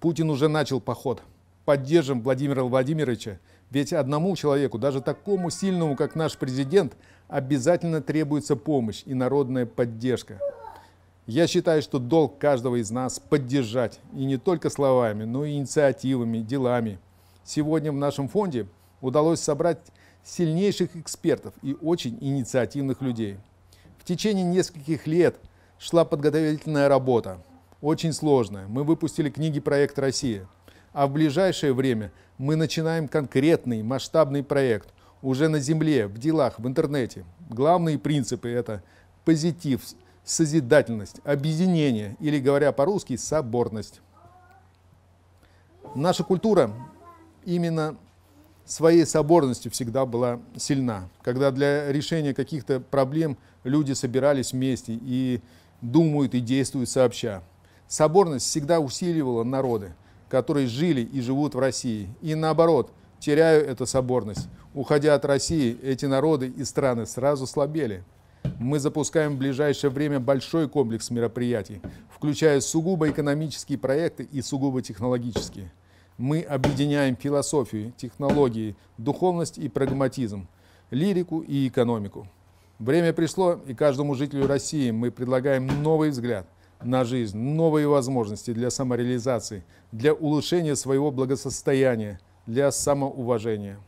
Путин уже начал поход. Поддержим Владимира Владимировича, ведь одному человеку, даже такому сильному, как наш президент, обязательно требуется помощь и народная поддержка. Я считаю, что долг каждого из нас поддержать, и не только словами, но и инициативами, делами. Сегодня в нашем фонде удалось собрать сильнейших экспертов и очень инициативных людей. В течение нескольких лет шла подготовительная работа – очень сложная. Мы выпустили книги «Проект Россия», а в ближайшее время мы начинаем конкретный масштабный проект уже на земле, в делах, в интернете. Главные принципы – это позитив, созидательность, объединение или, говоря по-русски, соборность. Наша культура именно своей соборностью всегда была сильна, когда для решения каких-то проблем люди собирались вместе и думают и действуют сообща. Соборность всегда усиливала народы, которые жили и живут в России. И наоборот, теряя эту соборность, уходя от России, эти народы и страны сразу слабели. Мы запускаем в ближайшее время большой комплекс мероприятий, включая сугубо экономические проекты и сугубо технологические. Мы объединяем философию, технологии, духовность и прагматизм, лирику и экономику. Время пришло, и каждому жителю России мы предлагаем новый взгляд – на жизнь, новые возможности для самореализации, для улучшения своего благосостояния, для самоуважения.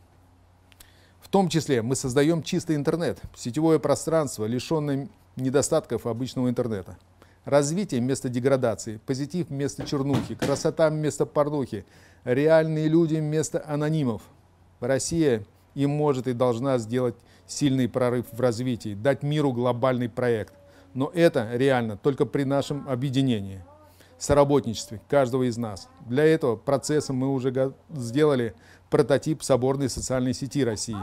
В том числе мы создаем чистый интернет, сетевое пространство, лишенное недостатков обычного интернета. Развитие вместо деградации, позитив вместо чернухи, красота вместо порнухи, реальные люди вместо анонимов. Россия и может и должна сделать сильный прорыв в развитии, дать миру глобальный проект но это реально только при нашем объединении, соработничестве каждого из нас. Для этого процесса мы уже сделали прототип соборной социальной сети России.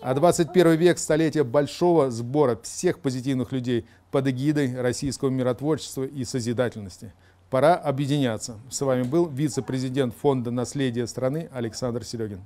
А 21 век – столетие большого сбора всех позитивных людей под эгидой российского миротворчества и созидательности. Пора объединяться. С вами был вице-президент Фонда наследия страны Александр Серегин.